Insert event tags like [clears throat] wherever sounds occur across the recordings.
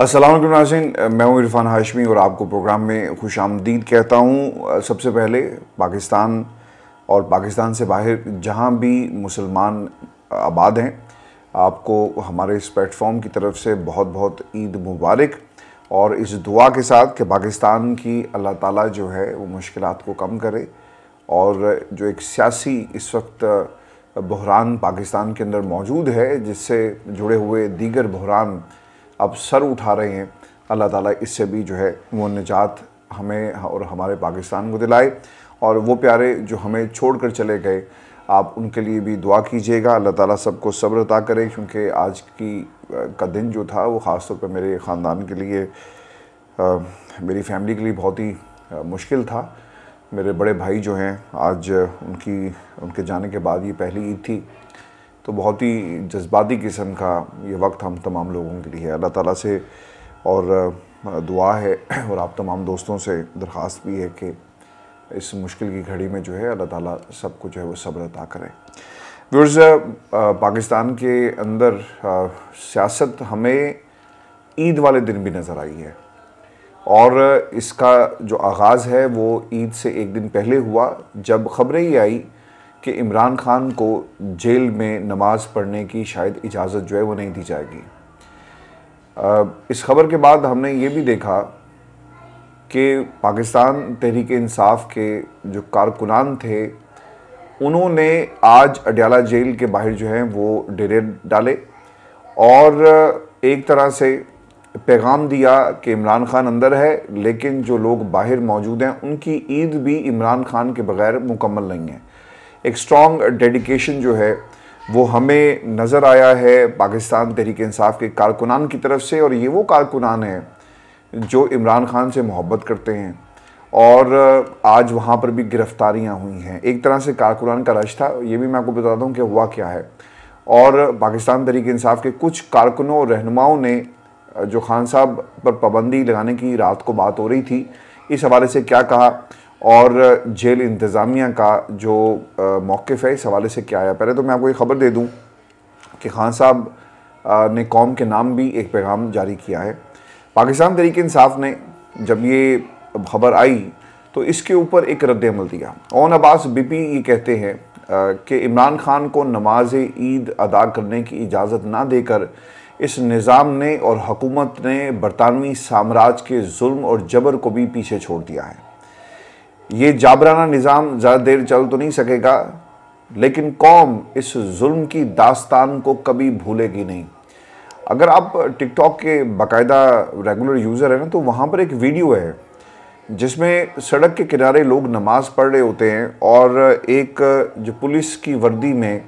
असलम नाजिन मैं हूँ इरफान हाशमी और आपको प्रोग्राम में खुश आमदीद कहता हूँ सबसे पहले पाकिस्तान और पाकिस्तान से बाहर जहाँ भी मुसलमान आबाद हैं आपको हमारे इस प्लेटफॉर्म की तरफ से बहुत बहुत ईद मुबारक और इस दुआ के साथ कि पाकिस्तान की अल्लाह ताला जो है वो मुश्किल को कम करे और जो एक सियासी इस वक्त बहरान पाकिस्तान के अंदर मौजूद है जिससे जुड़े हुए दीगर बहरान अब सर उठा रहे हैं अल्लाह ताला इससे भी जो है वो निजात हमें और हमारे पाकिस्तान को दिलाए और वो प्यारे जो हमें छोड़ कर चले गए आप उनके लिए भी दुआ कीजिएगा अल्लाह ताला सबको सब्र अता करें क्योंकि आज की का दिन जो था वो ख़ास तौर पर मेरे ख़ानदान के लिए आ, मेरी फैमिली के लिए बहुत ही आ, मुश्किल था मेरे बड़े भाई जो हैं आज उनकी उनके जाने के बाद ये पहली ईद थी तो बहुत ही जज्बाती किस्म का ये वक्त हम तमाम लोगों के लिए है अल्लाह ताला से और दुआ है और आप तमाम दोस्तों से दरख्वास्त भी है कि इस मुश्किल की घड़ी में जो है अल्लाह ताला सबको जो है वो सब्र अता करें व्यूर्स पाकिस्तान के अंदर सियासत हमें ईद वाले दिन भी नज़र आई है और इसका जो आगाज़ है वो ईद से एक दिन पहले हुआ जब खबरें ही आई कि इमरान खान को जेल में नमाज पढ़ने की शायद इजाज़त जो है वो नहीं दी जाएगी इस खबर के बाद हमने ये भी देखा कि पाकिस्तान तहरीक इंसाफ के जो कारकुनान थे उन्होंने आज अडयाला जेल के बाहर जो हैं वो डेरे डाले और एक तरह से पैगाम दिया कि इमरान खान अंदर है लेकिन जो लोग बाहर मौजूद हैं उनकी ईद भी इमरान खान के बगैर मुकम्मल नहीं है एक स्ट्रॉन्ग डेडिकेशन जो है वो हमें नज़र आया है पाकिस्तान तहरीक इंसाफ के कारकुनान की तरफ से और ये वो कारकुनान हैं जो इमरान खान से मोहब्बत करते हैं और आज वहाँ पर भी गिरफ्तारियाँ हुई हैं एक तरह से कारकुनान का रश था ये भी मैं आपको बताता हूँ कि हुआ क्या है और पाकिस्तान तहरीक इंसाफ के कुछ कारकुनों और रहनुमाओं ने जो खान साहब पर पाबंदी लगाने की रात को बात हो रही थी इस हवाले से क्या कहा और जेल इंतज़ामिया का जो मौक़ है इस हवाले से क्या आया पहले तो मैं आपको ये ख़बर दे दूँ कि खान साहब ने कौम के नाम भी एक पैगाम जारी किया है पाकिस्तान तरीक इंसाफ ने जब ये खबर आई तो इसके ऊपर एक रद्दमल दिया ओन अब्बास बीपी ये कहते हैं कि इमरान खान को नमाज ईद अदा करने की इजाज़त ना देकर इस निज़ाम ने और हकूमत ने बरतानवी साम्राज्य के जुल्म और जबर को भी पीछे छोड़ दिया है ये जाबराना निज़ाम ज़्यादा देर चल तो नहीं सकेगा लेकिन कौम इस जुल्म की दास्तान को कभी भूलेगी नहीं अगर आप टिकटॉक के बाकायदा रेगुलर यूज़र हैं ना तो वहाँ पर एक वीडियो है जिसमें सड़क के किनारे लोग नमाज़ पढ़ रहे होते हैं और एक जो पुलिस की वर्दी में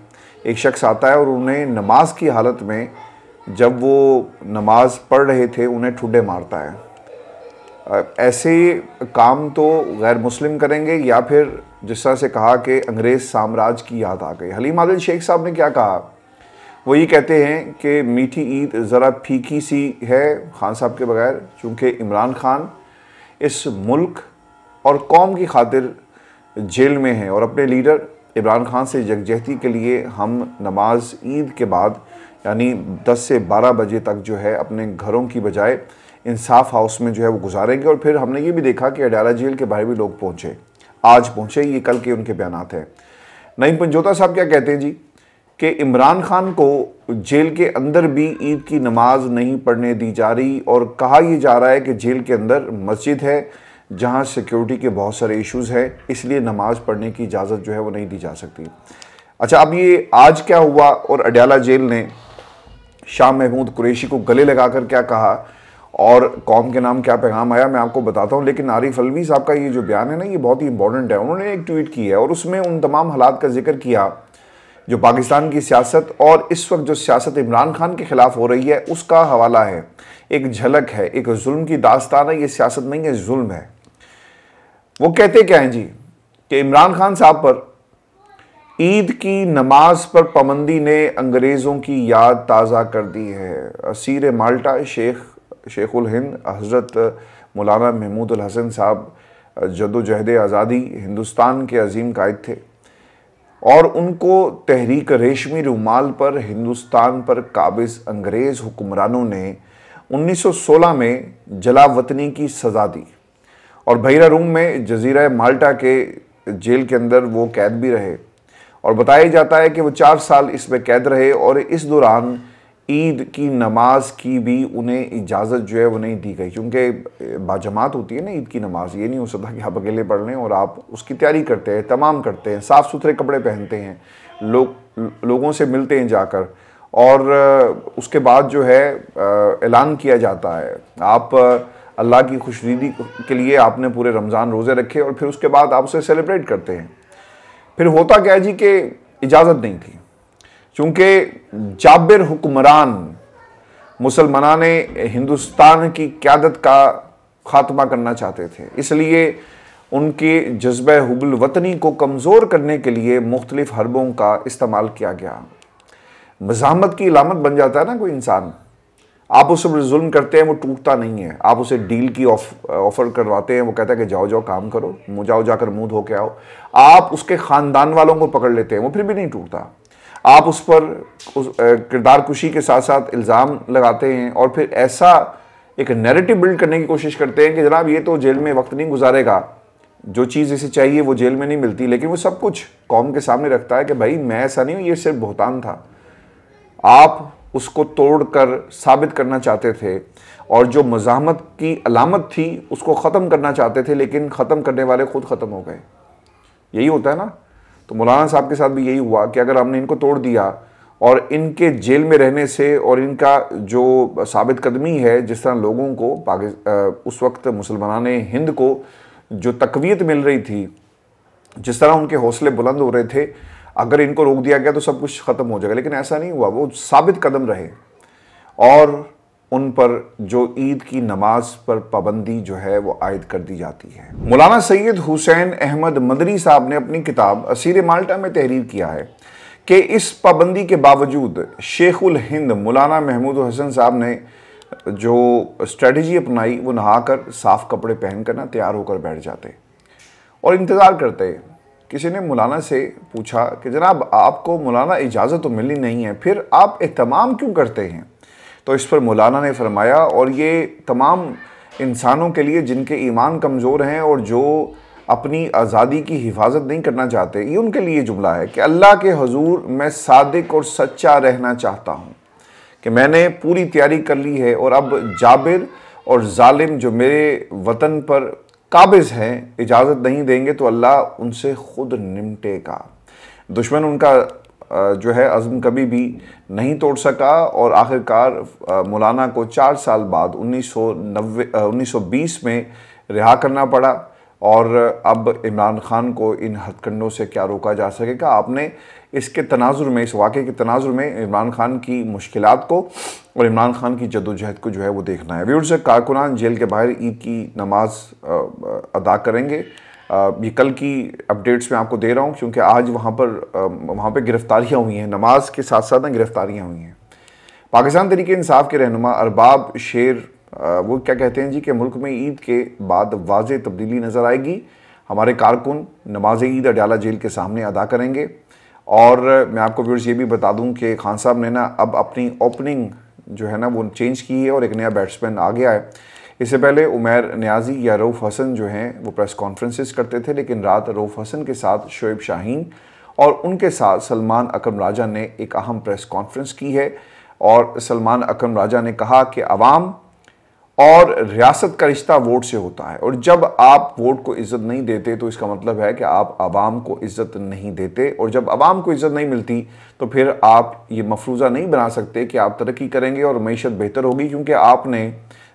एक शख्स आता है और उन्हें नमाज की हालत में जब वो नमाज़ पढ़ रहे थे उन्हें ठुडे मारता है ऐसे काम तो गैर मुस्लिम करेंगे या फिर जिस तरह से कहा कि अंग्रेज़ साम्राज्य की याद आ गई हलीम आदिल शेख साहब ने क्या कहा वो ये कहते हैं कि मीठी ईद ज़रा फीकी सी है खान साहब के बगैर चूँकि इमरान खान इस मुल्क और कौम की खातिर जेल में है और अपने लीडर इमरान खान से जगजहती के लिए हम नमाज ईद के बाद यानी 10 से 12 बजे तक जो है अपने घरों की बजाय इंसाफ हाउस में जो है वो गुजारेंगे और फिर हमने ये भी देखा कि अडाला जेल के बाहर भी लोग पहुंचे आज पहुंचे ये कल के उनके बयान हैं नईम पंजोता साहब क्या कहते हैं जी कि इमरान खान को जेल के अंदर भी ईद की नमाज नहीं पढ़ने दी जा रही और कहा यह जा रहा है कि जेल के अंदर मस्जिद है जहां सिक्योरिटी के बहुत सारे इश्यूज हैं इसलिए नमाज पढ़ने की इजाज़त जो है वो नहीं दी जा सकती अच्छा अब ये आज क्या हुआ और अडयाला जेल ने शाह महमूद कुरेशी को गले लगाकर क्या कहा और कौम के नाम क्या पैगाम आया मैं आपको बताता हूँ लेकिन आरिफ अलवी साहब का ये जो बयान है ना ये बहुत ही इंपॉर्टेंट है उन्होंने एक ट्वीट की है और उसमें उन तमाम हालात का जिक्र किया जो पाकिस्तान की सियासत और इस वक्त जो सियासत इमरान खान के ख़िलाफ़ हो रही है उसका हवाला है एक झलक है एक जुल्म की दास्तान है ये सियासत नहीं है जुल्म है वो कहते क्या हैं जी कि इमरान खान साहब पर ईद की नमाज पर पाबंदी ने अंग्रेज़ों की याद ताज़ा कर दी है असीर माल्टा शेख शेखुल हिंद हज़रत मौलाना महमूद हसन साहब जदोजहद आज़ादी हिंदुस्तान के अजीम कायद थे और उनको तहरीक रेशमी रुमाल पर हिंदुस्तान पर काबिज अंग्रेज़ हुक्मरानों ने 1916 में जलावतनी की सज़ा दी और भैरा रूम में जजीरा माल्टा के जेल के अंदर वो कैद भी रहे और बताया जाता है कि वो चार साल इसमें कैद रहे और इस दौरान ईद की नमाज की भी उन्हें इजाज़त जो है वो नहीं दी गई क्योंकि बाजमात होती है ना ईद की नमाज ये नहीं हो सकता कि आप अकेले पढ़ लें और आप उसकी तैयारी करते हैं तमाम करते हैं साफ़ सुथरे कपड़े पहनते हैं लोग लोगों से मिलते हैं जाकर और उसके बाद जो है ऐलान किया जाता है आप अल्लाह की खुशरीदी के लिए आपने पूरे रमज़ान रोज़े रखे और फिर उसके बाद आप उसे सेलिब्रेट करते हैं फिर होता क्या है जी कि इजाज़त नहीं थी चूंकि जाबिर हुक्मरान मुसलमान ने हिंदुस्तान की क्यादत का खात्मा करना चाहते थे इसलिए उनके जज्ब हबुल वतनी को कमज़ोर करने के लिए मुख्तलिफ़ हरबों का इस्तेमाल किया गया मज़ामत की इलामत बन जाता है ना कोई इंसान आप उस पर जुल्म करते हैं वो टूटता नहीं है आप उसे डील की ऑफर करवाते हैं वो कहता है कि जाओ जाओ काम करो जाओ जाकर मुँह धो के आओ आप उसके ख़ानदान वालों को पकड़ लेते हैं वो फिर भी नहीं टूटता आप उस पर उस किरदार कुशी के साथ साथ इल्ज़ाम लगाते हैं और फिर ऐसा एक नैरेटिव बिल्ड करने की कोशिश करते हैं कि जनाब ये तो जेल में वक्त नहीं गुजारेगा जो चीज़ इसे चाहिए वो जेल में नहीं मिलती लेकिन वो सब कुछ कौम के सामने रखता है कि भाई मैं ऐसा नहीं हूँ ये सिर्फ बहुतान था आप उसको तोड़ कर साबित करना चाहते थे और जो मजामत की अलामत थी उसको ख़त्म करना चाहते थे लेकिन ख़त्म करने वाले खुद ख़त्म हो गए यही होता है ना तो मौलाना साहब के साथ भी यही हुआ कि अगर हमने इनको तोड़ दिया और इनके जेल में रहने से और इनका जो साबित कदमी है जिस तरह लोगों को उस वक्त मुसलमान हिंद को जो तकवीत मिल रही थी जिस तरह उनके हौसले बुलंद हो रहे थे अगर इनको रोक दिया गया तो सब कुछ ख़त्म हो जाएगा लेकिन ऐसा नहीं हुआ वो साबित कदम रहे और उन पर जो ईद की नमाज पर पाबंदी जो है वो आयद कर दी जाती है मौलाना सैयद हुसैन अहमद मदरी साहब ने अपनी किताब असीर माल्टा में तहरीर किया है कि इस पाबंदी के बावजूद शेखुल हिंद मौलाना महमूद हसन साहब ने जो स्ट्रेटजी अपनाई वो नहाकर साफ़ कपड़े पहनकर ना तैयार होकर बैठ जाते और इंतज़ार करते किसी ने मौलाना से पूछा कि जनाब आपको मौलाना इजाज़त तो मिली नहीं है फिर आप एहतमाम क्यों करते हैं तो इस पर मौलाना ने फरमाया और ये तमाम इंसानों के लिए जिनके ईमान कमज़ोर हैं और जो अपनी आज़ादी की हिफाजत नहीं करना चाहते ये उनके लिए जुमला है कि अल्लाह के हजूर मैं सादिक और सच्चा रहना चाहता हूँ कि मैंने पूरी तैयारी कर ली है और अब जाबिर और ालिम जो मेरे वतन पर काबिज़ हैं इजाज़त नहीं देंगे तो अल्लाह उनसे ख़ुद निमटेगा दुश्मन उनका जो है अज़म कभी भी नहीं तोड़ सका और आखिरकार मौलाना को चार साल बाद उन्नीस सौ उन्नीस सौ बीस में रिहा करना पड़ा और अब इमरान खान को इन हथकंडों से क्या रोका जा सकेगा आपने इसके तनाजुर में इस वाक़े के तनाजुर में इमरान खान की मुश्किल को और इमरान खान की जदोजहद को जो है वो देखना है व्यूर्स कारकुनान जेल के बाहर ईद की नमाज़ अदा करेंगे ये कल की अपडेट्स में आपको दे रहा हूँ क्योंकि आज वहाँ पर वहाँ पर गिरफ्तारियाँ हुई हैं नमाज के साथ साथ ना गिरफ्तारियाँ हुई हैं पाकिस्तान तरीके इंसाफ के रहनुमा अरबाब शेर वो क्या कहते हैं जी कि मुल्क में ईद के बाद वाज तब्दीली नज़र आएगी हमारे कारकुन नमाज ईद अडयाला जेल के सामने अदा करेंगे और मैं आपको व्यूर्स ये भी बता दूं कि खान साहब ने ना अब अपनी ओपनिंग जो है ना वो चेंज की है और एक नया बैट्समैन आ गया है इससे पहले उमैर न्याजी या रऊफ़ हसन जो हैं वो प्रेस कॉन्फ्रेंसिस करते थे लेकिन रात रऊफ़ हसन के साथ शोएब शाहीन और उनके साथ सलमान अकरम राजा ने एक अहम प्रेस कॉन्फ्रेंस की है और सलमान अकरम राजा ने कहा कि अवाम और रियासत का रिश्ता वोट से होता है और जब आप वोट को इज़्ज़त नहीं देते तो इसका मतलब है कि आप आवाम को इज़्ज़त नहीं देते और जब आवाम को इज़्ज़त नहीं मिलती तो फिर आप ये मफरूज़ा नहीं बना सकते कि आप तरक्की करेंगे और मीशत बेहतर होगी क्योंकि आपने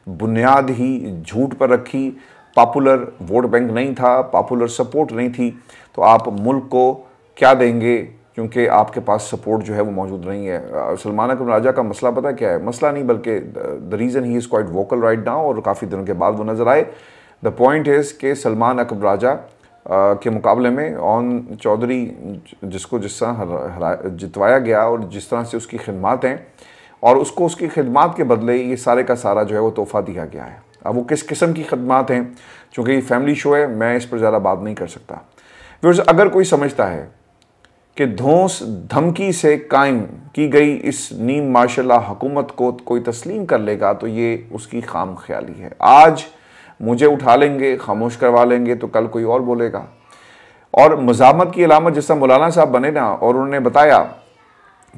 बुनियाद ही झूठ पर रखी पॉपुलर वोट बैंक नहीं था पॉपुलर सपोर्ट नहीं थी तो आप मुल्क को क्या देंगे क्योंकि आपके पास सपोर्ट जो है वो मौजूद नहीं है सलमान अकबर राजा का मसला पता क्या है मसला नहीं बल्कि द रीज़न ही is quite vocal right now और काफ़ी दिनों के बाद वो नज़र आए द पॉइंट इज़ के सलमान अकबर राजा के मुकाबले में ऑन चौधरी जिसको जिस तरह जितवाया गया और जिस तरह से उसकी खदमात हैं और उसको उसकी खिदमत के बदले ये सारे का सारा जो है वो तोहफ़ा दिया गया है अब वो किस किस्म की खदमात हैं चूँकि फैमिली शो है मैं इस पर ज़्यादा बात नहीं कर सकता व्यवर्स अगर कोई समझता है कि धोस धमकी से कायम की गई इस नीम माशाल्लाह हुकूमत को कोई तस्लीम कर लेगा तो ये उसकी खाम ख्याली है आज मुझे उठा लेंगे खामोश करवा लेंगे तो कल कोई और बोलेगा और मजामत की अलामत जिस तरह मौलाना साहब बने ना और उन्होंने बताया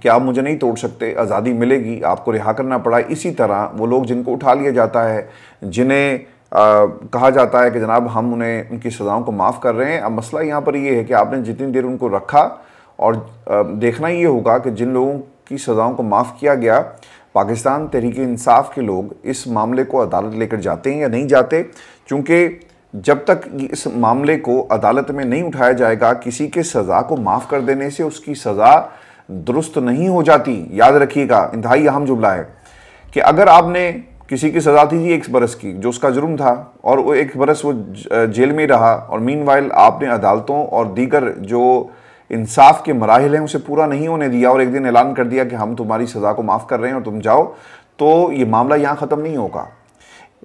कि आप मुझे नहीं तोड़ सकते आज़ादी मिलेगी आपको रिहा करना पड़ा इसी तरह वो लोग जिनको उठा लिया जाता है जिन्हें कहा जाता है कि जनाब हम उन्हें उनकी सज़ाओं को माफ़ कर रहे हैं अब मसला यहाँ पर ये यह है कि आपने जितनी देर उनको रखा और आ, देखना ये होगा कि जिन लोगों की सज़ाओं को माफ़ किया गया पाकिस्तान तहरीक इंसाफ के लोग इस मामले को अदालत लेकर जाते हैं या नहीं जाते क्योंकि जब तक इस मामले को अदालत में नहीं उठाया जाएगा किसी के सज़ा को माफ़ कर देने से उसकी सज़ा दुरुस्त नहीं हो जाती याद रखिएगा इंतहाई अहम जुमला है कि अगर आपने किसी की सज़ा थी एक बरस की जो उसका जुर्म था और वो एक बरस वो जेल में रहा और मीन आपने अदालतों और दीगर जो इंसाफ के मराहल हैं उसे पूरा नहीं होने दिया और एक दिन ऐलान कर दिया कि हम तुम्हारी सज़ा को माफ़ कर रहे हैं और तुम जाओ तो ये मामला यहाँ ख़त्म नहीं होगा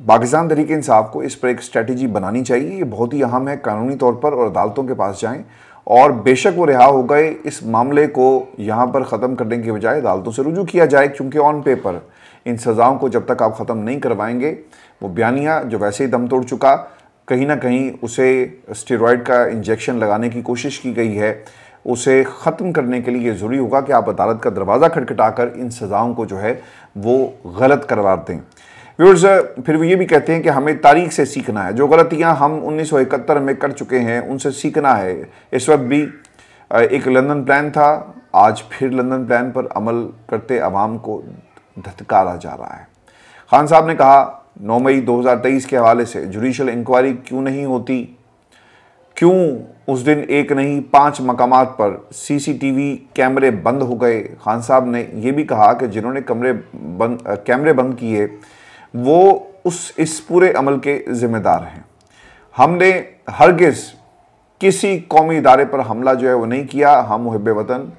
पाकिस्तान तरीके इंसाफ को इस पर एक स्ट्रेटजी बनानी चाहिए ये बहुत ही अहम है कानूनी तौर पर और अदालतों के पास जाएं और बेशक वो रिहा हो गए इस मामले को यहाँ पर ख़त्म करने के बजाय अदालतों से रुजू किया जाए क्योंकि ऑन पेपर इन सज़ाओं को जब तक आप ख़त्म नहीं करवाएंगे वो बयानिया जो वैसे ही दम तोड़ चुका कहीं ना कहीं उसे स्टेरॉयड का इंजेक्शन लगाने की कोशिश की गई है उसे ख़त्म करने के लिए ज़रूरी होगा कि आप अदालत का दरवाज़ा खटखटाकर इन सज़ाओं को जो है वो गलत करवा दें व्यवर्स फिर वो ये भी कहते हैं कि हमें तारीख से सीखना है जो गलतियाँ हम 1971 में कर चुके हैं उनसे सीखना है इस वक्त भी एक लंदन प्लान था आज फिर लंदन प्लान पर अमल करते आवाम को धतकारा जा रहा है खान साहब ने कहा 9 मई 2023 के हवाले से जुडिशल इंक्वायरी क्यों नहीं होती क्यों उस दिन एक नहीं पांच मकाम पर सीसीटीवी कैमरे बंद हो गए खान साहब ने यह भी कहा कि जिन्होंने कमरे बंद कैमरे बंद किए वो उस इस पूरे अमल के ज़िम्मेदार हैं हमने हरगिज़ किसी कौमी इदारे पर हमला जो है वो नहीं किया हम मुहब वतन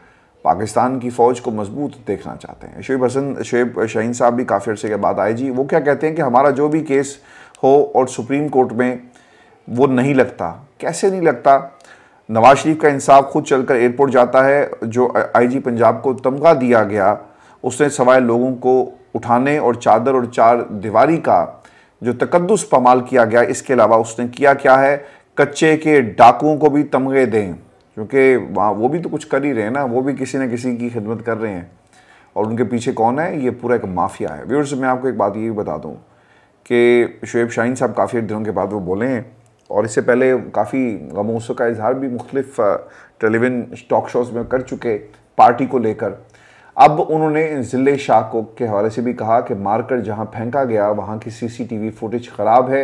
पाकिस्तान की फ़ौज को मजबूत देखना चाहते हैं शेब हसन शेब शहीन साहब भी काफ़ी अर्से के बाद आए जी वो क्या कहते हैं कि हमारा जो भी केस हो और सुप्रीम कोर्ट में वो नहीं लगता कैसे नहीं लगता नवाज शरीफ का इंसाफ खुद चलकर एयरपोर्ट जाता है जो आईजी पंजाब को तमगा दिया गया उसने सवाए लोगों को उठाने और चादर और चार दीवारी का जो तकदस पमाल किया गया इसके अलावा उसने किया क्या है कच्चे के डाकुओं को भी तमगे दें क्योंकि वहाँ वो भी तो कुछ कर ही रहे हैं ना वो भी किसी न किसी की खिदमत कर रहे हैं और उनके पीछे कौन है ये पूरा एक माफिया है व्यवर्स मैं आपको एक बात ये भी बता दूँ कि शुएब शाहीन साहब काफ़ी दिनों के बाद वो बोले हैं और इससे पहले काफ़ी गमोसों का इजहार भी मुख्तलिफ टेलीविजन टॉक शोज़ में कर चुके पार्टी को लेकर अब उन्होंने जिले शाह के हवाले से भी कहा कि मारकर जहां फेंका गया वहां की सीसीटीवी फुटेज ख़राब है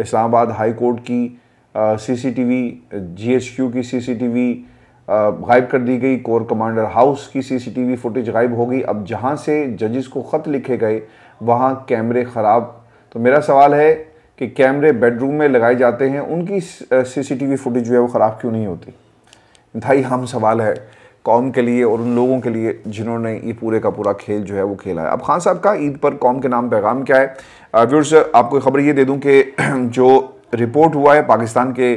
इस्लामाबाद हाई कोर्ट की सीसीटीवी जीएचक्यू की सीसीटीवी गायब कर दी गई कोर कमांडर हाउस की सीसीटीवी फुटेज गायब हो गई अब जहां से जजेस को ख़त लिखे गए वहां कैमरे ख़राब तो मेरा सवाल है कि कैमरे बेडरूम में लगाए जाते हैं उनकी सी फुटेज जो है वो ख़राब क्यों नहीं होती इंतहाई हम सवाल है कौम के लिए और उन लोगों के लिए जिन्होंने ये पूरे का पूरा खेल जो है वो खेला है अब खान साहब का ईद पर कौम के नाम पैगाम क्या है व्यूर्स आपको खबर ये दे दूँ कि [clears throat] जो रिपोर्ट हुआ है पाकिस्तान के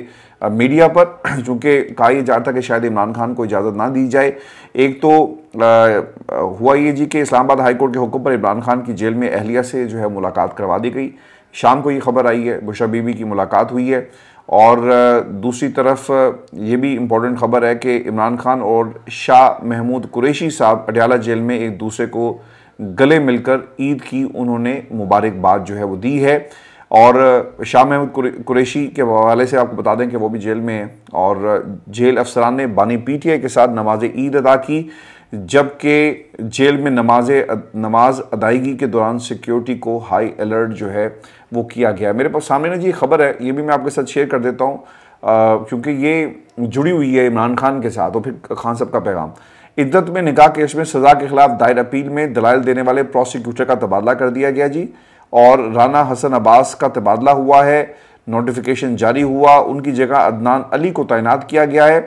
मीडिया पर [clears throat] चूँकि कहा यह जा रहा था कि शायद इमरान खान को इजाज़त ना दी जाए एक तो हुआ ये जी कि इस्लामाबाद हाईकोर्ट के हुक्म पर इमरान खान की जेल में अहलिया से जो है मुलाकात करवा दी गई शाम को ये खबर आई है बुशा बीबी की मुलाकात हुई है और दूसरी तरफ ये भी इम्पोर्टेंट खबर है कि इमरान खान और शाह महमूद कुरैशी साहब अटियाला जेल में एक दूसरे को गले मिलकर ईद की उन्होंने मुबारकबाद जो है वो दी है और शाह महमूद कुरैशी के हवाले से आपको बता दें कि वो भी जेल में है और जेल अफसरान ने बानी पी टी आई के साथ नमाज ईद अदा की जबकि जेल में नमाज नमाज अदायगी के दौरान सिक्योरिटी को हाई अलर्ट जो है वो किया गया मेरे पास सामने ना जी खबर है ये भी मैं आपके साथ शेयर कर देता हूँ क्योंकि ये जुड़ी हुई है इमरान खान के साथ और फिर खान साहब का पैगाम इद्दत में निकाह केस में सज़ा के खिलाफ दायर अपील में दलाल देने वाले प्रोसिक्यूटर का तबादला कर दिया गया जी और राना हसन अब्बास का तबादला हुआ है नोटिफिकेशन जारी हुआ उनकी जगह अदनान अली को तैनात किया गया है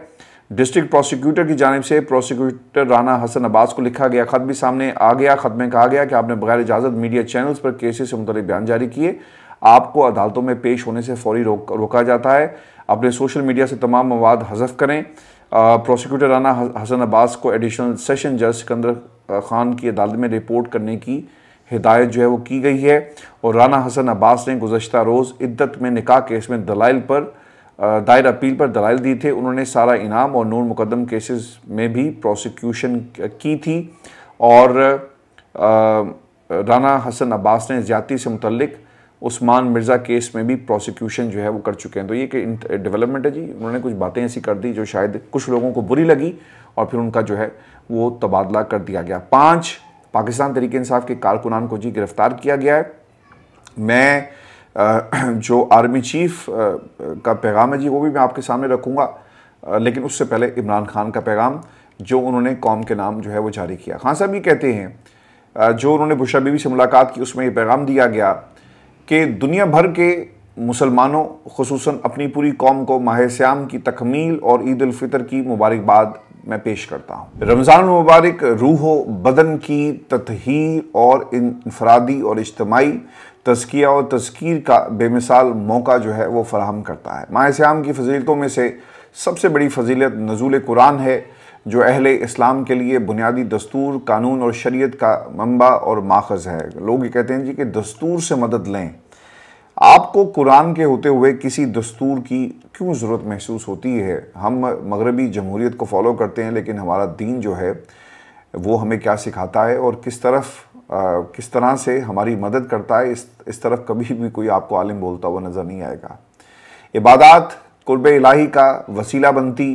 डिस्ट्रिक्ट प्रोसिक्यूटर की जानब से प्रोसिक्यूटर राना हसन अब्बास को लिखा गया खत भी सामने आ गया खत में कहा गया कि आपने बगैर इजाज़त मीडिया चैनल्स पर केसेस से मुतल बयान जारी किए आपको अदालतों में पेश होने से फौरी रोक रोका जाता है अपने सोशल मीडिया से तमाम मवाद हजफ करें प्रोसिक्यूटर राना हसन अब्बास को एडिशनल सेशन जज सिकंदर खान की अदालत में रिपोर्ट करने की हिदायत जो है वो की गई है और राना हसन अब्बास ने गुजशत रोज़ इद्दत में निकाह केस में दलाइल पर दायर अपील पर दलाल दी थे उन्होंने सारा इनाम और नूर मुकदम केसेस में भी प्रोसिक्यूशन की थी और राना हसन अब्बास ने ज्यादा से मुतलक उस्मान मिर्ज़ा केस में भी प्रोसिक्यूशन जो है वो कर चुके हैं तो ये कि डेवलपमेंट है जी उन्होंने कुछ बातें ऐसी कर दी जो शायद कुछ लोगों को बुरी लगी और फिर उनका जो है वो तबादला कर दिया गया पाँच पाकिस्तान तरीके इंसाफ के कारकुनान को जी गिरफ़्तार किया गया है मैं [clears throat] जो आर्मी चीफ का पैगाम है जी वो भी मैं आपके सामने रखूँगा लेकिन उससे पहले इमरान खान का पैगाम जो उन्होंने कौम के नाम जो है वो जारी किया खान साहब ये कहते हैं जो उन्होंने बुशा बीबी से मुलाकात की उसमें ये पैगाम दिया गया कि दुनिया भर के मुसलमानों खसूस अपनी पूरी कौम को माह श्याम की तकमील और ईद अलफितर की मुबारकबाद मैं पेश करता हूँ रमज़ान मुबारक रूह बदन की ततहीर और इनफरादी और इज्तमाही तस्किया और तस्कीर का बेमिसाल मौका जो है वो फराहम करता है माह श्याम की फजीलतों में से सबसे बड़ी फजीलत नजूल कुरान है जो अहल इस्लाम के लिए बुनियादी दस्तूर कानून और शरीय का मंबा और माखज़ है लोग ये कहते हैं जी कि दस्तूर से मदद लें आपको कुरान के होते हुए किसी दस्तूर की क्यों ज़रूरत महसूस होती है हम मगरबी जमहूरीत को फॉलो करते हैं लेकिन हमारा दीन जो है वो हमें क्या सिखाता है और किस तरफ किस तरह से हमारी मदद करता है इस इस तरफ कभी भी कोई आपको आलिम बोलता हुआ नज़र नहीं आएगा इबादत कुर्ब इलाही का वसीला बनती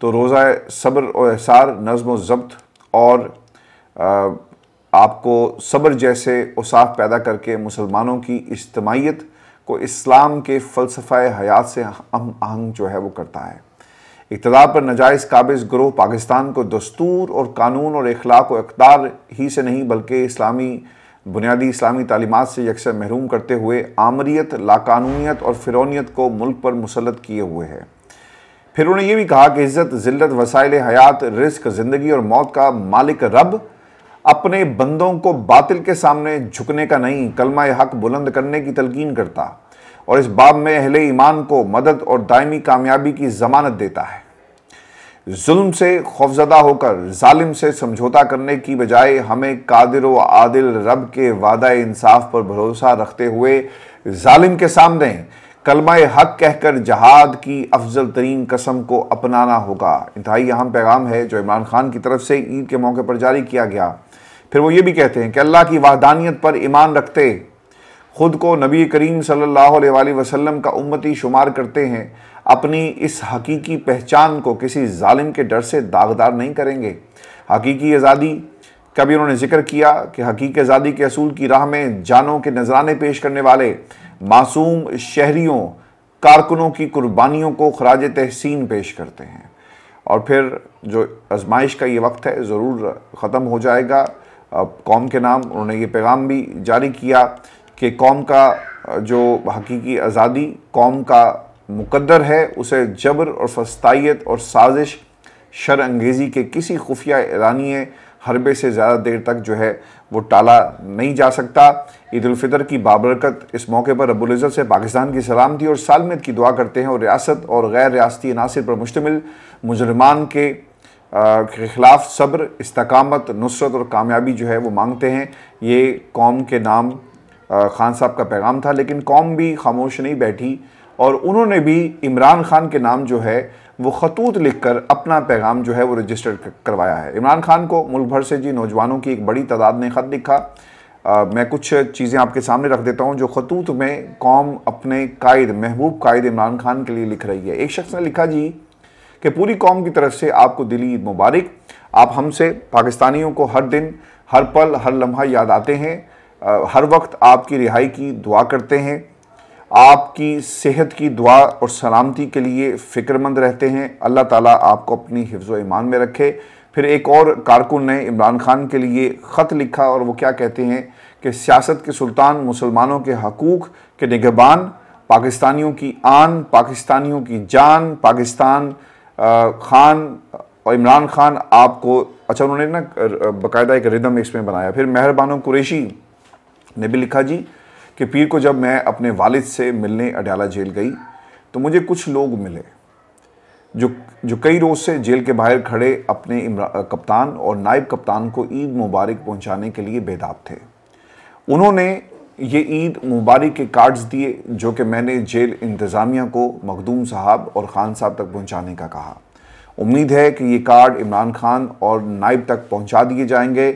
तो रोज़ा सब्र और एसार नज़म ज़ब्त और आपको सब्र जैसे उसाफ पैदा करके मुसलमानों की इज्तमाहीत को इस्लाम के फ़लसफ़ा हयात से हम आहंग जो है वो करता है इकतदार पर नजायज़ काबिज ग्रोह पाकिस्तान को दस्तूर और कानून और अखलाक व अकदार ही से नहीं बल्कि इस्लामी बुनियादी इस्लामी तालीमत से यकसर महरूम करते हुए आमरीत लाकानूनीत और फिरौनीत को मुल्क पर मुसलत किए हुए है फिर उन्होंने ये भी कहा कि इज़्ज़त जिल्लत वसाइल हयात रिस्क ज़िंदगी और मौत का मालिक रब अपने बंदों को बातिल के सामने झुकने का नहीं कलमा हक बुलंद करने की तलकिन करता और इस बाब में अहले ईमान को मदद और दायमी कामयाबी की जमानत देता है जुल्म से खौफजदा होकर जालिम से समझौता करने की बजाय हमें कादिर व आदिल रब के वादा इंसाफ पर भरोसा रखते हुए जालिम के सामने कलमा हक कहकर जहाद की अफजल तरीन कसम को अपनाना होगा इंतहाई अहम पैगाम है जो इमरान खान की तरफ से ईद के मौके पर जारी किया गया फिर वो ये भी कहते हैं कि अल्लाह की वाहदानियत पर ईमान रखते खुद को नबी करीम सल्लल्लाहु अलैहि वसल्लम का उम्मती शुमार करते हैं अपनी इस हकीकी पहचान को किसी जालिम के डर से दागदार नहीं करेंगे हकीकी आज़ादी का भी उन्होंने जिक्र किया कि हकीक आज़ादी के असूल की राह में जानों के नजराने पेश करने वाले मासूम शहरीों कारकुनों की कुर्बानियों को खराज तहसीन पेश करते हैं और फिर जो आजमाइश का ये वक्त है ज़रूर ख़त्म हो जाएगा कौम के नाम उन्होंने ये पैगाम भी जारी किया कि कौम का जो हकीकी आज़ादी कौम का मुकदर है उसे जबर और फस्तायत और साजिश शर अंगेज़ी के किसी खुफिया एलानिए हरबे से ज़्यादा देर तक जो है वो टाला नहीं जा सकता ईदालफ़ितर की बाबरकत इस मौके पर रबुल्ज़त से पाकिस्तान की सलामती और सालमियत की दुआ करते हैं और रियासत और गैर रियाती अनासर पर मुश्तमिल मुजरमान के ख़िलाफ़ सब्र इस्तकामत नुसरत और कामयाबी जो है वो मांगते हैं ये कौम के नाम खान साहब का पैगाम था लेकिन कौम भी खामोश नहीं बैठी और उन्होंने भी इमरान खान के नाम जो है वो खतूत लिखकर अपना पैगाम जो है वो रजिस्टर करवाया है इमरान खान को मुल्क भर से जी नौजवानों की एक बड़ी तादाद ने ख़त लिखा आ, मैं कुछ चीज़ें आपके सामने रख देता हूँ जो खतूत में कौम अपने कायद महबूब कायद इमरान खान के लिए लिख रही है एक शख्स ने लिखा जी कि पूरी कौम की तरफ से आपको दिली ईद मुबारक आप हमसे पाकिस्तानियों को हर दिन हर पल हर लम्हा याद आते हैं हर वक्त आपकी रिहाई की दुआ करते हैं आपकी सेहत की दुआ और सलामती के लिए फ़िक्रमंद रहते हैं अल्लाह ताला आपको अपनी हिफ्ज़ ईमान में रखे फिर एक और कारकुन ने इमरान खान के लिए ख़त लिखा और वो क्या कहते हैं कि सियासत के सुल्तान मुसलमानों के हकूक़ के निगबान पाकिस्तानियों की आन पाकिस्तानियों की जान पाकिस्तान खान और इमरान खान आपको अच्छा उन्होंने ना बाकायदा एक रिदम इसमें बनाया फिर मेहरबानों कुरेशी ने भी लिखा जी कि पीर को जब मैं अपने वालिद से मिलने अडयाला जेल गई तो मुझे कुछ लोग मिले जो जो कई रोज़ से जेल के बाहर खड़े अपने कप्तान और नायब कप्तान को ईद मुबारक पहुंचाने के लिए बेदाब थे उन्होंने ये ईद मुबारक के कार्ड्स दिए जो कि मैंने जेल इंतज़ामिया को मखदूम साहब और ख़ान साहब तक पहुंचाने का कहा उम्मीद है कि ये कार्ड इमरान खान और नायब तक पहुंचा दिए जाएंगे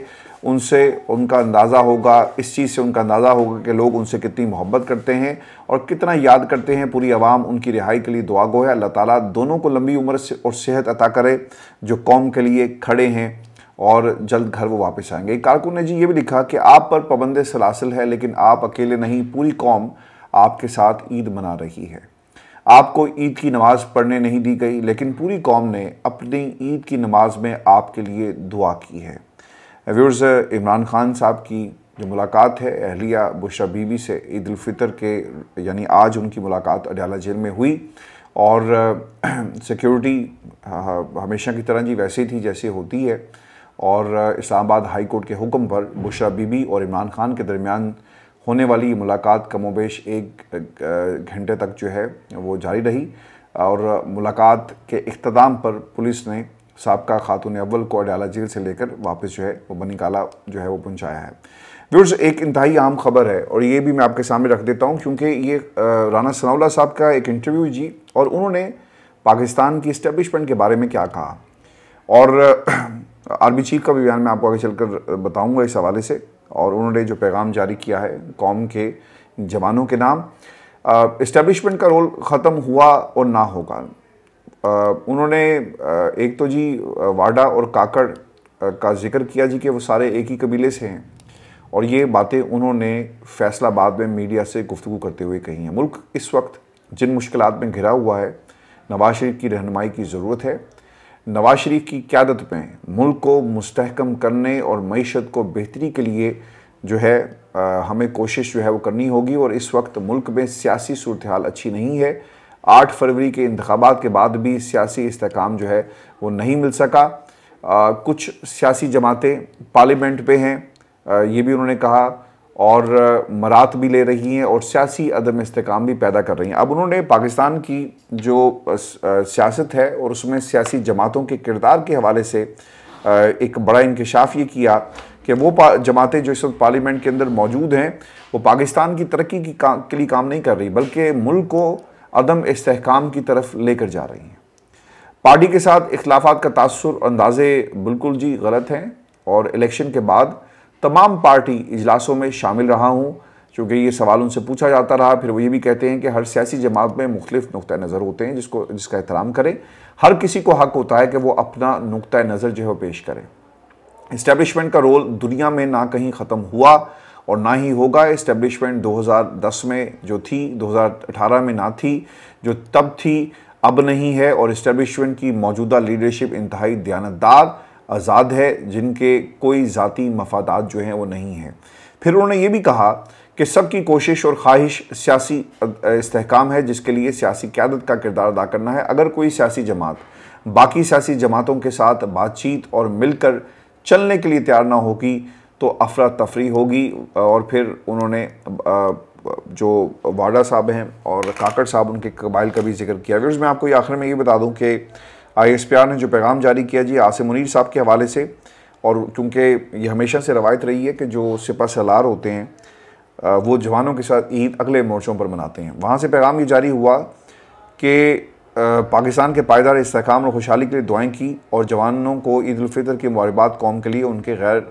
उनसे उनका अंदाज़ा होगा इस चीज़ से उनका अंदाज़ा होगा कि लोग उनसे कितनी मोहब्बत करते हैं और कितना याद करते हैं पूरी आवाम उनकी रिहाई के लिए दुआ गो है अल्लाह ताला दोनों को लंबी उम्र से और सेहत अता करे जो कौम के लिए खड़े हैं और जल्द घर वो वापस आएंगे एक कारकुन ने जी ये भी लिखा कि आप पर पाबंद सलासल है लेकिन आप अकेले नहीं पूरी कौम आपके साथ ईद मना रही है आपको ईद की नमाज़ पढ़ने नहीं दी गई लेकिन पूरी कौम ने अपनी ईद की नमाज में आपके लिए दुआ की है व्यूर्स इमरान खान साहब की जो मुलाकात है अहलिया बुशरा बीबी से ईद के यानी आज उनकी मुलाकात अडयाला जेल में हुई और सिक्योरिटी [clears throat] हमेशा की तरह जी वैसे थी जैसे होती है और इस्लामाबाद हाई कोर्ट के हुक्म पर बुशरा बीबी और इमरान खान के दरमियान होने वाली ये मुलाकात कमोबेश एक घंटे तक जो है वो जारी रही और मुलाकात के अख्ताम पर पुलिस ने सबका खातून अव्वल को अडयाला जेल से लेकर वापस जो है वो बनिकाला जो है वो पहुँचाया है व्यूर्स एक इंतहाई आम खबर है और ये भी मैं आपके सामने रख देता हूँ क्योंकि ये राना सनावला साहब का एक इंटरव्यू जी और उन्होंने पाकिस्तान की इस्टेब्लिशमेंट के बारे में क्या कहा और [clears throat] आर्मी चीफ का भी बयान मैं आपको आगे चलकर बताऊंगा इस हवाले से और उन्होंने जो पैगाम जारी किया है कौम के जवानों के नाम इस्टेब्लिशमेंट का रोल ख़त्म हुआ और ना होगा उन्होंने एक तो जी वाडा और काकड़ का जिक्र किया जी कि वो सारे एक ही कबीले से हैं और ये बातें उन्होंने फैसलाबाद में मीडिया से गुफ्तु करते हुए कही हैं मुल्क इस वक्त जिन मुश्किल में घिरा हुआ है नवाज शरीफ की रहनमाई की ज़रूरत है नवाज शरीफ की क्यादत में मुल्क को मुस्तकम करने और मीशत को बेहतरी के लिए जो है आ, हमें कोशिश जो है वो करनी होगी और इस वक्त मुल्क में सियासी सूरत हाल अच्छी नहीं है आठ फरवरी के इंतबात के बाद भी सियासी इसकाम जो है वो नहीं मिल सका आ, कुछ सियासी जमातें पार्लियामेंट पे हैं आ, ये भी उन्होंने कहा और मरात भी ले रही हैं और सियासी अदम इसकाम भी पैदा कर रही हैं अब उन्होंने पाकिस्तान की जो सियासत है और उसमें सियासी जमातों के किरदार के हवाले से एक बड़ा इंकशाफ ये किया कि वो जमातें जो इस वक्त पार्लियामेंट के अंदर मौजूद हैं वो पाकिस्तान की तरक्की की का, के लिए काम नहीं कर रही बल्कि मुल्क को अदम इसकाम की तरफ लेकर जा रही हैं पार्टी के साथ इखलाफा का तासर अंदाज़े बिल्कुल जी गलत हैं और इलेक्शन के बाद तमाम पार्टी इजलासों में शामिल रहा हूँ चूँकि ये सवाल उनसे पूछा जाता रहा फिर वो ये भी कहते हैं कि हर सियासी जमात में मुख्तफ नुक़ नज़र होते हैं जिसको जिसका एहतराम करें हर किसी को हक होता है कि वो अपना नुक़ नज़र जो है पेश करें इस्टेबलिशमेंट का रोल दुनिया में ना कहीं ख़त्म हुआ और ना ही होगा इस्टेब्लिशमेंट 2010 में जो थी 2018 में ना थी जो तब थी अब नहीं है और इस्टेब्लिशमेंट की मौजूदा लीडरशिप इंतहाई दयानतदार आज़ाद है जिनके कोई ज़ाती मफादात जो हैं वो नहीं हैं फिर उन्होंने ये भी कहा कि सबकी कोशिश और ख्वाहिश सियासी इस्तेकाम है जिसके लिए सियासी क्यादत का किरदार अदा करना है अगर कोई सियासी जमात बाकी सियासी जमातों के साथ बातचीत और मिलकर चलने के लिए तैयार ना होगी तो अफरा तफरी होगी और फिर उन्होंने जो वाडा साहब हैं और काकड़ साहब उनके कबाइल का भी जिक्र किया अगर मैं आपको आखिर में ये बता दूँ कि आई एस पी आर ने जो पैगाम जारी किया जी आसिम मुनीर साहब के हवाले से और क्योंकि ये हमेशा से रवायत रही है कि जो सिपा सलार होते हैं वो जवानों के साथ ईद अगले मोर्चों पर मनाते हैं वहाँ से पैगाम ये जारी हुआ कि पाकिस्तान के पायदार इसकाम और खुशहाली के लिए दुआएँ की और जवानों को ईदालफ़ितर उलफ़ितर की कौम के लिए उनके गैर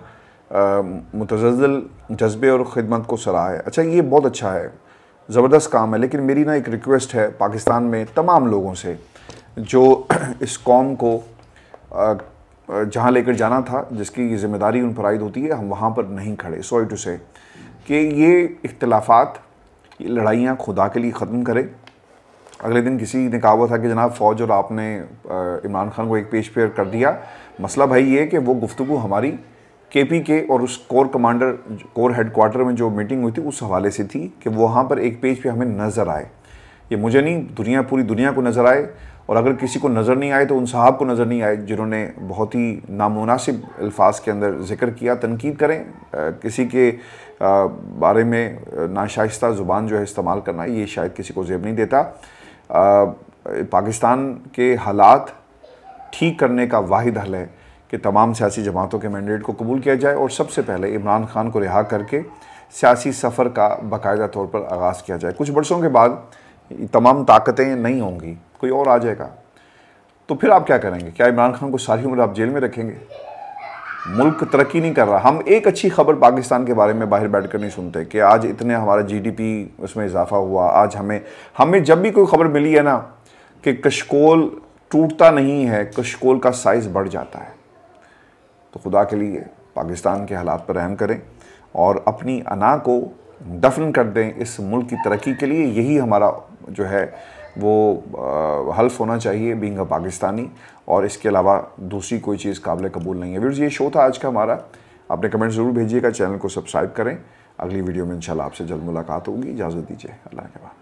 मुतजल जज्बे और ख़िदमत को सराहा है अच्छा ये बहुत अच्छा है ज़बरदस्त काम है लेकिन मेरी ना एक रिक्वेस्ट है पाकिस्तान में तमाम लोगों से जो [clears throat] इस कौम को जहाँ लेकर जाना था जिसकी ज़िम्मेदारी उन पर आयद होती है हम वहाँ पर नहीं खड़े सॉरी टू से कि ये इख्लाफात ये लड़ाइयाँ खुदा के लिए ख़त्म करें अगले दिन किसी ने कहा हुआ था कि जनाब फ़ौज और आपने इमरान खान को एक पेज पेयर कर दिया मसला भाई ये कि वो गुफ्तु हमारी के और उस कोर कमांडर कोर हेडक्वार्टर में जो मीटिंग हुई थी उस हवाले से थी कि वहाँ पर एक पेज पे हमें नज़र आए ये मुझे नहीं दुनिया पूरी दुनिया को नज़र आए और अगर किसी को नज़र नहीं आए तो उन साहब को नज़र नहीं आए जिन्होंने बहुत ही नामुनासिब अल्फाज के अंदर जिक्र किया तनकीद करें आ, किसी के आ, बारे में नाशाइस्ता ज़ुबान जो है इस्तेमाल करना ये शायद किसी को जेब नहीं देता आ, पाकिस्तान के हालात ठीक करने का वाहिद हल है कि तमाम सियासी जमातों के मैंडेट को कबूल किया जाए और सबसे पहले इमरान खान को रिहा करके सियासी सफ़र का बाकायदा तौर पर आगाज़ किया जाए कुछ बरसों के बाद तमाम ताकतें नहीं होंगी कोई और आ जाएगा तो फिर आप क्या करेंगे क्या इमरान खान को सारी उम्र आप जेल में रखेंगे मुल्क तरक्की नहीं कर रहा हम एक अच्छी खबर पाकिस्तान के बारे में बाहर बैठ कर नहीं सुनते कि आज इतने हमारा जीडीपी उसमें इजाफा हुआ आज हमें हमें जब भी कोई खबर मिली है ना कि कशकोल टूटता नहीं है कशकोल का साइज़ बढ़ जाता है तो खुदा के लिए पाकिस्तान के हालात पर रहम करें और अपनी अना को दफन कर दें इस मुल्क की तरक्की के लिए यही हमारा जो है वो हल्फ होना चाहिए बींग अ पाकिस्तानी और इसके अलावा दूसरी कोई चीज़ काबिल कबूल नहीं है व्यवर्स ये शो था आज का हमारा अपने कमेंट ज़रूर भेजिएगा चैनल को सब्सक्राइब करें अगली वीडियो में इंशाल्लाह आपसे जल्द मुलाकात होगी इजाज़त दीजिए अल्लाह के बाद